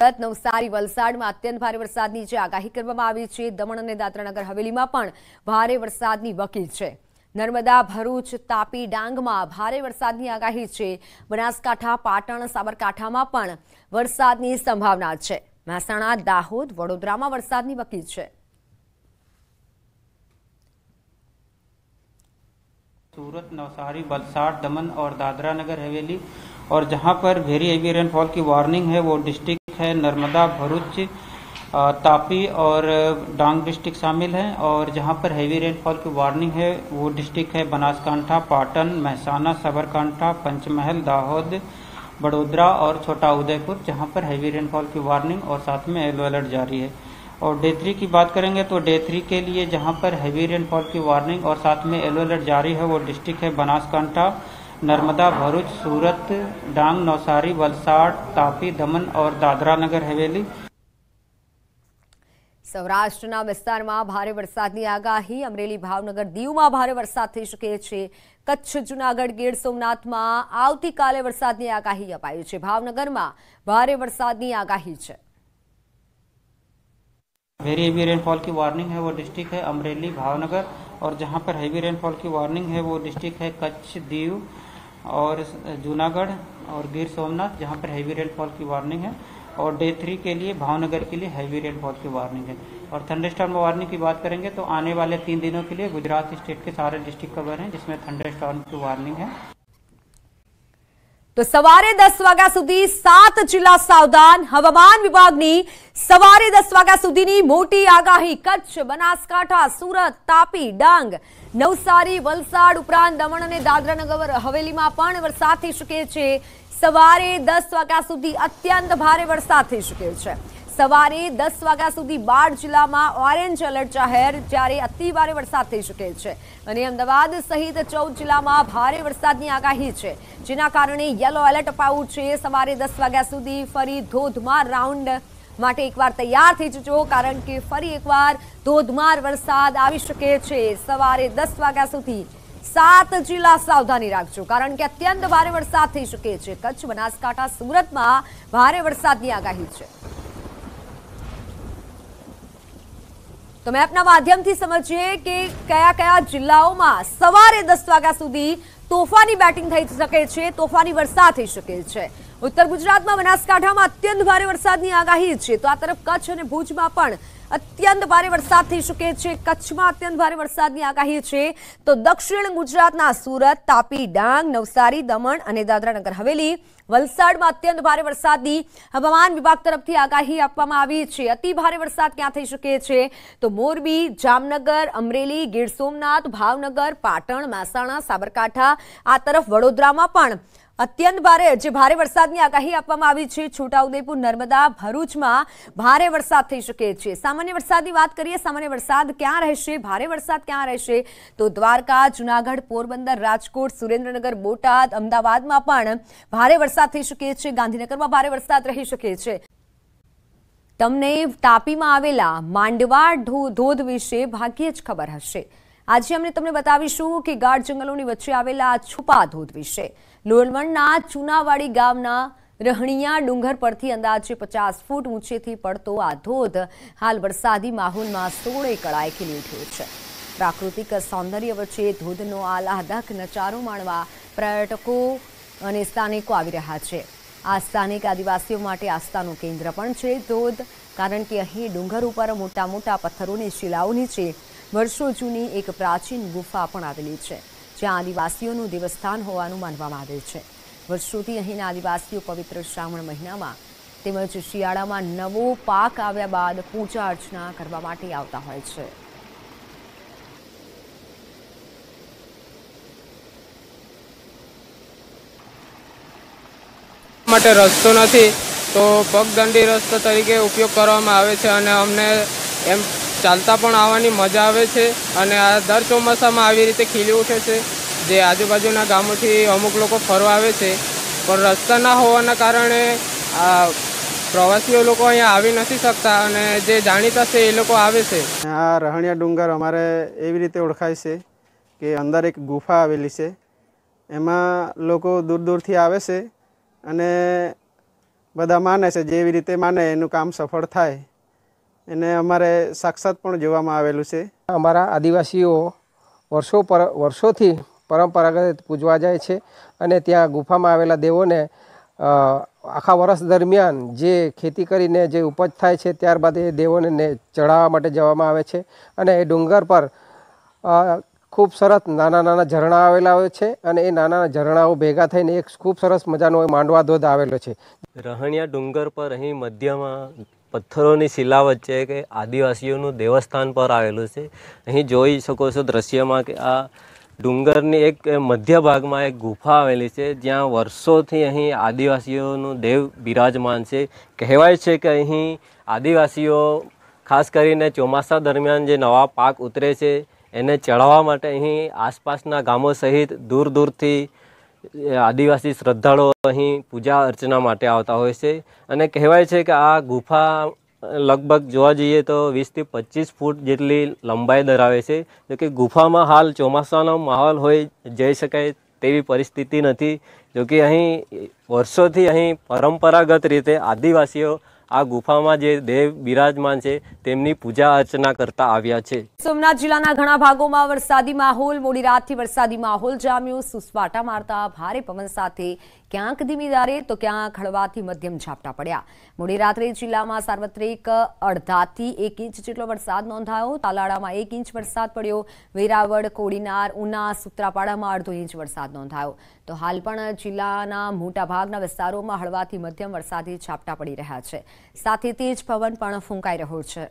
સુરત નવસારી વલસાડમાં અત્યંત ભારે વરસાદની જે આગાહી કરવામાં આવી છે દમણ અને દાદરાનગર હવેલીમાં પણ ભારે વરસાદની વકીલ છે નર્મદા ભરૂચ તાપી ડાંગમાં ભારે વરસાદની આગાહી છે બનાસકાંઠા પાટણ સાબરકાંઠામાં પણ વરસાદની સંભાવના છે મહેસાણા દાહોદ વડોદરામાં વરસાદની વકીલ છે સુરત નવસારી વલસાડ દમણ ઓર દાદરા હવેલી और जहाँ पर वेरी हेवी रेनफॉल की वार्निंग है वो डिस्ट्रिक्ट है नर्मदा भरूच तापी और डांग डिस्ट्रिक्ट शामिल हैं और जहाँ पर हैवी रेनफॉल की वार्निंग है वो डिस्ट्रिक्ट है बनासकांठा पाटन महसाना सबरकांठा पंचमहल दाहोद बड़ोदरा और छोटा उदयपुर जहाँ पर हैवी रेनफॉल की वार्निंग और साथ में येलो अलर्ट जारी है और डे थ्री की बात करेंगे तो डे थ्री के लिए जहाँ पर हैवी रेनफॉल की वार्निंग और साथ में येलो अलर्ट जारी है वो डिस्ट्रिक्ट है बनासकांठा नर्मदा भरोच सूरत डांग नौसारी वलसाट तापी धमन और दादरा नगर हवेली सौराष्ट्रના વિસ્તારમાં ભારે વરસાદની આગાહી અમરેલી ભાવનગર દિવમાં ભારે વરસાદ થઈ શકે છે કચ્છ જૂનાગઢ ગીર સોમનાથમાં આવતીકાલે વરસાદની આગાહી અપાય છે ભાવનગરમાં ભારે વરસાદની આગાહી છે હેવી રેનફોલની વોર્નિંગ હે વો ડિસ્ટ્રિક્ટ હે અમરેલી ભાવનગર ઓર જહા પર હેવી રેનફોલ કી વોર્નિંગ હે વો ડિસ્ટ્રિક્ટ હે કચ્છ દિવ और जूनागढ़ और गिर सोमनाथ जहाँ पर हैवी रेनफॉल की वार्निंग है और डे थ्री के लिए भावनगर के लिए हैवी रेनफॉल की वार्निंग है और थंडर स्टॉर्म वार्निंग की बात करेंगे तो आने वाले तीन दिनों के लिए गुजरात स्टेट के सारे डिस्ट्रिक्ट कवर हैं जिसमें थंडर स्टॉर्म की वार्निंग है તો સવારે દસ વાગ્યા સુધી સાત જિલ્લા સાવધાન હવામાન વિભાગની સવારે દસ વાગ્યા સુધીની મોટી આગાહી કચ્છ બનાસકાંઠા સુરત તાપી ડાંગ નવસારી વલસાડ ઉપરાંત દમણ અને દાદરાનગર હવેલીમાં પણ વરસાદ થઈ શકે છે સવારે દસ વાગ્યા સુધી અત્યંત ભારે વરસાદ થઈ શકે છે સવારે દસ વાગ્યા સુધી બાર જિલ્લામાં ઓરેન્જ એલર્ટ જાહેર જ્યારે અતિભારે વરસાદ થઈ શકે છે અને અમદાવાદ સહિત ચૌદ જિલ્લામાં ભારે વરસાદની આગાહી છે જેના કારણે યલો એલર્ટ અપાયું છે સવારે દસ વાગ્યા સુધી ફરી ધોધમાર રાઉન્ડ માટે એકવાર તૈયાર થઈ જજો કારણ કે ફરી એકવાર ધોધમાર વરસાદ આવી શકે છે સવારે દસ વાગ્યા સુધી સાત જિલ્લા સાવધાની રાખજો કારણ કે અત્યંત ભારે વરસાદ થઈ શકે છે કચ્છ બનાસકાંઠા સુરતમાં ભારે વરસાદની આગાહી છે તમે આપના માધ્યમથી સમજીએ કે કયા કયા જિલ્લાઓમાં સવારે દસ વાગ્યા સુધી તોફાની બેટિંગ થઈ શકે છે તોફાની વરસાદ થઈ શકે છે ઉત્તર ગુજરાતમાં બનાસકાંઠામાં અત્યંત ભારે વરસાદની આગાહી છે તો આ તરફ કચ્છ અને ભુજમાં પણ અત્યંત ભારે વરસાદ થઈ શકે છે કચ્છમાં અત્યંત ભારે વરસાદની આગાહી છે તો દક્ષિણ ગુજરાતના સુરત તાપી ડાંગ નવસારી દમણ અને દાદરાનગર હવેલી વલસાડમાં અત્યંત ભારે વરસાદની હવામાન વિભાગ તરફથી આગાહી આપવામાં આવી છે અતિ ભારે વરસાદ ક્યાં થઈ શકે છે તો મોરબી જામનગર અમરેલી ગીર સોમનાથ ભાવનગર પાટણ મહેસાણા સાબરકાંઠા આ તરફ વડોદરામાં પણ અત્યંત ભારે જે ભારે વરસાદની આગાહી આપવામાં આવી છે છોટાઉદેપુર નર્મદા ભરૂચમાં ભારે વરસાદ થઈ શકે છે સામાન્ય વરસાદની વાત કરીએ સામાન્ય વરસાદ ક્યાં રહેશે ભારે વરસાદ ક્યાં રહેશે તો દ્વારકા જુનાગઢ પોરબંદર રાજકોટ સુરેન્દ્રનગર બોટાદ અમદાવાદમાં પણ ભારે વરસાદ થઈ શકે છે ગાંધીનગરમાં ભારે વરસાદ રહી શકે છે તમને તાપીમાં આવેલા માંડવા ધોધ વિશે ભાગ્યે જ ખબર હશે આજે અમે તમને બતાવીશું કે ગાઢ જંગલોની વચ્ચે આવેલા છુપા ધોધ વિશે લોલવણના ચુનાવાડી ગામના રહણિયા ડુંગર પરથી અંદાજે પચાસ ફૂટ ઊંચેથી પડતો આ ધોધ હાલ વરસાદી માહોલમાં સોળે કળાએ ખીલી ઉઠ્યો છે પ્રાકૃતિક સૌંદર્ય વચ્ચે ધોધનો આહલાદક નચારો માણવા પર્યટકો અને સ્થાનિકો આવી રહ્યા છે આ સ્થાનિક આદિવાસીઓ માટે આસ્થાનું કેન્દ્ર પણ છે ધોધ કારણ કે અહીં ડુંગર ઉપર મોટા મોટા પથ્થરોની શિલાઓ નીચે વર્ષો જૂની એક પ્રાચીન ગુફા પણ આવેલી છે જ્યાં આદિવાસીઓનું દેવસ્થાન હોવાનું માનવામાં આવે છે વર્ષોથી અહીંના આદિવાસીઓ પવિત્ર શ્રાવણ મહિનામાં તેમજ શિયાળામાં નવો પાક આવ્યા બાદ પૂજા અર્ચના કરવા માટે આવતા હોય છે માટે રસ્તો નથી તો પગદંડી રસ્તો તરીકે ઉપયોગ કરવામાં આવે છે અને અમને એમ ચાલતા પણ આવવાની મજા આવે છે અને આ દર ચોમાસામાં આવી રીતે ખીલી ઉઠે છે જે આજુબાજુના ગામોથી અમુક લોકો ફરવા આવે છે પણ રસ્તા ના હોવાના કારણે આ પ્રવાસીઓ લોકો અહીંયા આવી નથી શકતા અને જે જાણીતા છે એ લોકો આવે છે આ રહણિયા ડુંગર અમારે એવી રીતે ઓળખાય છે કે અંદર એક ગુફા આવેલી છે એમાં લોકો દૂર દૂરથી આવે છે અને બધા માને છે જેવી રીતે માને એનું કામ સફળ થાય એને અમારે સાક્ષાત પણ જોવામાં આવેલું છે અમારા આદિવાસીઓ વર્ષો પર વર્ષોથી પરંપરાગત પૂજવા જાય છે અને ત્યાં ગુફામાં આવેલા દેવોને આખા વર્ષ દરમિયાન જે ખેતી કરીને જે ઉપજ થાય છે ત્યારબાદ એ દેવોને ચઢાવવા માટે જવામાં આવે છે અને એ ડુંગર પર ખૂબ સરસ નાના નાના ઝરણા આવેલા હોય છે અને એ નાના ઝરણાઓ ભેગા થઈને એક ખૂબ સરસ મજાનો માંડવા ધોધ આવેલો છે રહણિયા ડુંગર પર અહીં મધ્યમાં પથ્થરોની શિલા વચ્ચે કે આદિવાસીઓનું દેવસ્થાન પર આવેલું છે અહીં જોઈ શકો છો દ્રશ્યમાં કે આ ડુંગરની એક મધ્ય ભાગમાં એક ગુફા આવેલી છે જ્યાં વર્ષોથી અહીં આદિવાસીઓનું દેવ બિરાજમાન છે કહેવાય છે કે અહીં આદિવાસીઓ ખાસ કરીને ચોમાસા દરમિયાન જે નવા પાક ઉતરે છે એને ચડાવવા માટે અહીં આસપાસના ગામો સહિત દૂર દૂરથી આદિવાસી શ્રદ્ધાળુઓ અહીં પૂજા અર્ચના માટે આવતા હોય છે અને કહેવાય છે કે આ ગુફા લગભગ જોવા જઈએ તો વીસથી પચીસ ફૂટ જેટલી લંબાઈ ધરાવે છે જો કે ગુફામાં હાલ ચોમાસાનો માહોલ હોય જઈ શકાય તેવી પરિસ્થિતિ નથી જો કે અહીં વર્ષોથી અહીં પરંપરાગત રીતે આદિવાસીઓ આ ગુફામાં જે દેવ બિરાજમાન છે તેમની પૂજા અર્ચના કરતા આવ્યા છે સોમનાથ જિલ્લાના ઘણા ભાગોમાં વરસાદી માહોલ મોડી રાતથી વરસાદી માહોલ જામ્યો સુસવાટા મારતા ભારે પવન સાથે ક્યાંક ધીમી ધારે તો ક્યાંક હળવાથી મધ્યમ ઝાપટા પડ્યા મોડી રાત્રે જિલ્લામાં સાર્વત્રિક અડધાથી એક ઇંચ જેટલો વરસાદ નોંધાયો તાલાળામાં એક ઇંચ વરસાદ પડ્યો વેરાવળ કોડીનાર ઉના સુત્રાપાડામાં અડધો ઇંચ વરસાદ નોંધાયો તો હાલ પણ જિલ્લાના મોટાભાગના વિસ્તારોમાં હળવાથી મધ્યમ વરસાદી ઝાપટા પડી રહ્યા છે સાથે તેજ પવન પણ ફૂંકાઈ રહ્યો છે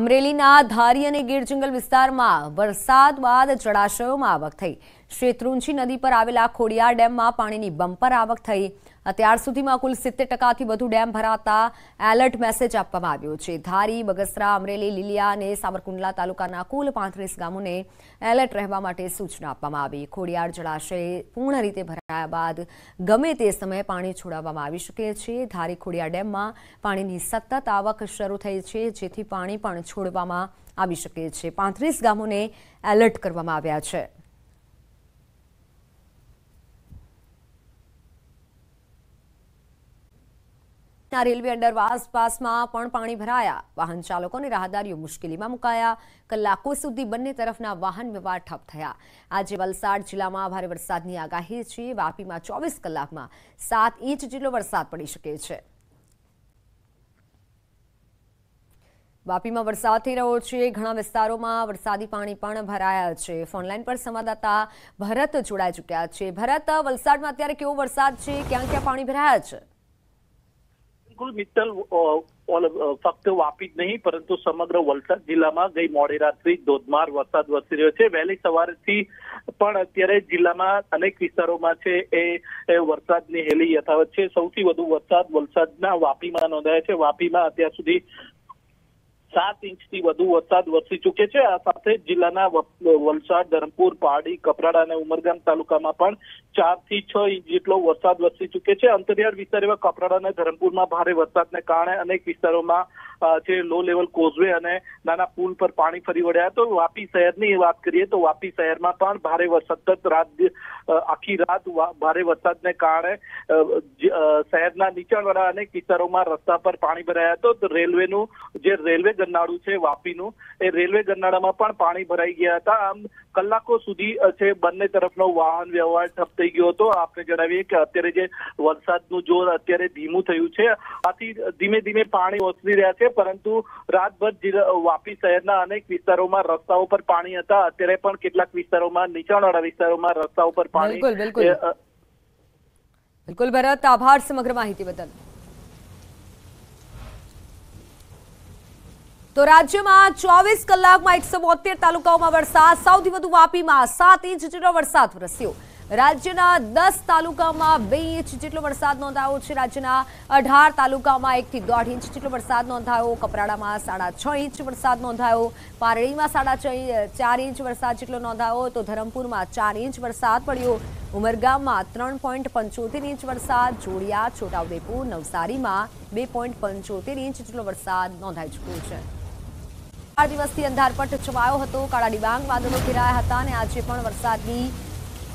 અમરેલીના ધારી અને ગીર જંગલ વિસ્તારમાં વરસાદ બાદ જળાશયોમાં આવક થઈ શેત્રુંજી નદી પર આવેલા ખોડિયાર ડેમમાં પાણીની બમ્પર આવક થઈ અત્યાર સુધીમાં કુલ સિત્તેર ટકાથી વધુ ડેમ ભરાતા એલર્ટ મેસેજ આપવામાં આવ્યો છે ધારી બગસરા અમરેલી લીલિયા અને સાવરકુંડલા તાલુકાના કુલ પાંત્રીસ ગામોને એલર્ટ રહેવા માટે સૂચના આપવામાં આવી ખોડિયાર જળાશય પૂર્ણ રીતે ભરાયા બાદ ગમે તે સમયે પાણી છોડાવવામાં આવી શકે છે ધારી ખોડિયાર ડેમમાં પાણીની સતત આવક શરૂ થઈ છે જેથી પાણી પણ છોડવામાં આવી શકે છે પાંત્રીસ ગામોને એલર્ટ કરવામાં આવ્યા છે ત્યાં રેલવે અંડરવાસ પાસમાં પણ પાણી ભરાયા વાહન ચાલકોને રાહદારીઓ મુશ્કેલીમાં મુકાયા કલાકો સુધી બંને તરફના વાહન વ્યવહાર ઠપ થયા આજે વલસાડ જિલ્લામાં ભારે વરસાદની આગાહી છે વાપીમાં ચોવીસ કલાકમાં સાત ઇંચ જેટલો વરસાદ પડી શકે છે વાપીમાં વરસાદ થઈ રહ્યો છે ઘણા વિસ્તારોમાં વરસાદી પાણી પણ ભરાયા છે ફોનલાઈન પર સંવાદદાતા ભરત જોડાઈ ચૂક્યા છે ભરત વલસાડમાં અત્યારે કેવો વરસાદ છે ક્યાં ક્યાં પાણી ભરાયા છે ગોકુલ મિત્તલ ફક્ત વાપી જ નહીં પરંતુ સમગ્ર વલસાડ જિલ્લામાં ગઈ મોડી રાત્રી ધોધમાર વરસાદ વરસી રહ્યો છે વહેલી સવારથી પણ અત્યારે જિલ્લામાં અનેક વિસ્તારોમાં છે એ વરસાદની હેલી યથાવત છે સૌથી વધુ વરસાદ વલસાડના વાપીમાં નોંધાયો છે વાપીમાં અત્યાર સુધી સાત ઇંચથી વધુ વરસાદ વરસી ચૂકે છે આ સાથે જિલ્લાના વલસાડ ધરમપુર પારડી કપરાડા અને ઉમરગામ તાલુકામાં પણ ચારથી છ ઇંચ જેટલો વરસાદ વરસી ચૂકે છે અંતરિયાળ વિસ્તાર એવા કપરાડા અને ધરમપુરમાં ભારે વરસાદને કારણે અનેક વિસ્તારોમાં જે લો લેવલ કોઝવે અને નાના પુલ પર પાણી ફરી વળ્યા તો વાપી શહેરની વાત કરીએ તો વાપી શહેરમાં પણ ભારે વરસાદ સતત રાત આખી રાત ભારે વરસાદને કારણે શહેરના નીચાણવાળા અનેક વિસ્તારોમાં રસ્તા પર પાણી ભરાયા તો રેલવેનું જે રેલવે ગરનાળું છે વાપીનું એ રેલવે ગરનાળામાં પણ પાણી ભરાઈ ગયા હતા આમ કલાકો સુધી છે બંને તરફનો વાહન વ્યવહાર ઠપ થઈ ગયો હતો આપણે જણાવીએ કે અત્યારે જે વરસાદનું જોર અત્યારે ધીમું થયું છે આથી ધીમે ધીમે પાણી ઓસરી રહ્યા છે પરંતુ રાતભર વાપી શહેરના અનેક વિસ્તારોમાં રસ્તાઓ પર પાણી હતા અત્યારે પણ કેટલાક વિસ્તારોમાં નીચાણવાળા વિસ્તારોમાં રસ્તાઓ પર પાણી બિલકુલ બિલકુલ બિલકુલ ભરત આભાર સમગ્ર માહિતી બદલ તો રાજ્યમાં ચોવીસ કલાકમાં એકસો બોતેર તાલુકાઓમાં વરસાદ સૌથી વધુ વાપીમાં સાત ઇંચ જેટલો વરસાદ વરસ્યો રાજ્યના દસ તાલુકામાં બે ઇંચ જેટલો વરસાદ નોંધાયો છે રાજ્યના અઢાર તાલુકામાં એકથી દોઢ ઇંચ જેટલો વરસાદ નોંધાયો કપરાડામાં સાડા છ ઇંચ વરસાદ નોંધાયો પારડીમાં સાડા ચાર ઇંચ વરસાદ જેટલો નોંધાયો તો ધરમપુરમાં ચાર ઇંચ વરસાદ પડ્યો ઉમરગામમાં ત્રણ પોઈન્ટ પંચોતેર ઇંચ વરસાદ જોડિયા છોટાઉદેપુર નવસારીમાં બે પોઈન્ટ પંચોતેર ઇંચ જેટલો વરસાદ નોંધાઈ ચૂક્યો છે ચાર દિવસથી અંધારપટ છવાયો હતો કાળા ડિબાંગ વાદળો ઘેરાયા હતા અને આજે પણ વરસાદની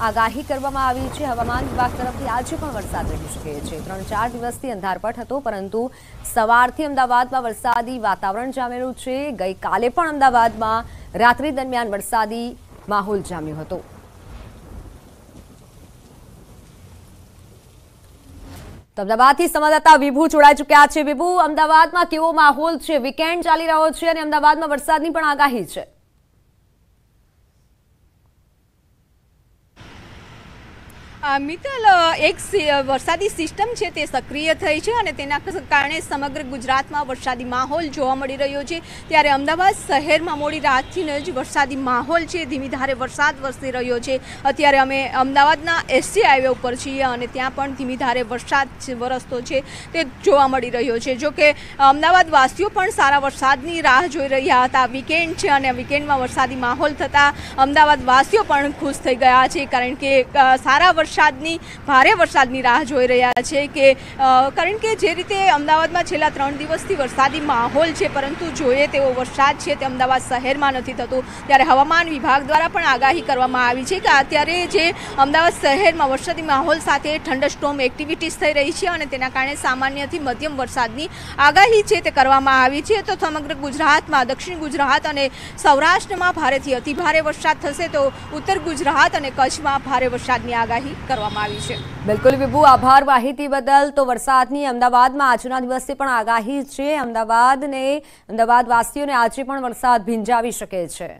આગાહી કરવામાં આવી છે હવામાન વિભાગ તરફથી આજે પણ વરસાદ રહી શકે છે ત્રણ ચાર દિવસથી અંધારપટ હતો પરંતુ સવારથી અમદાવાદમાં વરસાદી વાતાવરણ જામેલું છે ગઈકાલે પણ અમદાવાદમાં રાત્રિ દરમિયાન વરસાદી માહોલ જામ્યો હતો તો અમદાવાદથી સંવાદદાતા વિભુ જોડાઈ ચુક્યા છે વિભુ અમદાવાદમાં કેવો માહોલ છે વીકેન્ડ ચાલી રહ્યો છે અને અમદાવાદમાં વરસાદની પણ આગાહી છે મિત્તલ એક વરસાદી સિસ્ટમ છે તે સક્રિય થઈ છે અને તેના કારણે સમગ્ર ગુજરાતમાં વરસાદી માહોલ જોવા મળી રહ્યો છે ત્યારે અમદાવાદ શહેરમાં મોડી રાતથી જ વરસાદી માહોલ છે ધીમી ધારે વરસાદ વરસી રહ્યો છે અત્યારે અમે અમદાવાદના એસટી હાઈવે ઉપર છીએ અને ત્યાં પણ ધીમી ધારે વરસાદ વરસતો છે તે જોવા મળી રહ્યો છે જો કે અમદાવાદવાસીઓ પણ સારા વરસાદની રાહ જોઈ રહ્યા હતા વીકેન્ડ છે અને વીકેન્ડમાં વરસાદી માહોલ થતાં અમદાવાદવાસીઓ પણ ખુશ થઈ ગયા છે કારણ કે સારા વરસાદ વરસાદની ભારે વરસાદની રાહ જોઈ રહ્યા છે કે કારણ કે જે રીતે અમદાવાદમાં છેલ્લા ત્રણ દિવસથી વરસાદી માહોલ છે પરંતુ જોઈએ તેવો વરસાદ છે તે અમદાવાદ શહેરમાં નથી થતો ત્યારે હવામાન વિભાગ દ્વારા પણ આગાહી કરવામાં આવી છે કે અત્યારે જે અમદાવાદ શહેરમાં વરસાદી માહોલ સાથે ઠંડર સ્ટોમ એક્ટિવિટીઝ થઈ રહી છે અને તેના કારણે સામાન્યથી મધ્યમ વરસાદની આગાહી છે તે કરવામાં આવી છે તો સમગ્ર ગુજરાતમાં દક્ષિણ ગુજરાત અને સૌરાષ્ટ્રમાં ભારેથી અતિભારે વરસાદ થશે તો ઉત્તર ગુજરાત અને કચ્છમાં ભારે વરસાદની આગાહી કરવામાં આવી છે બિલકુલ વિભુ આભાર માહિતી બદલ તો વરસાદની અમદાવાદમાં આજના દિવસે પણ આગાહી છે અમદાવાદને અમદાવાદવાસીઓને આજે પણ વરસાદ ભીંજાવી શકે છે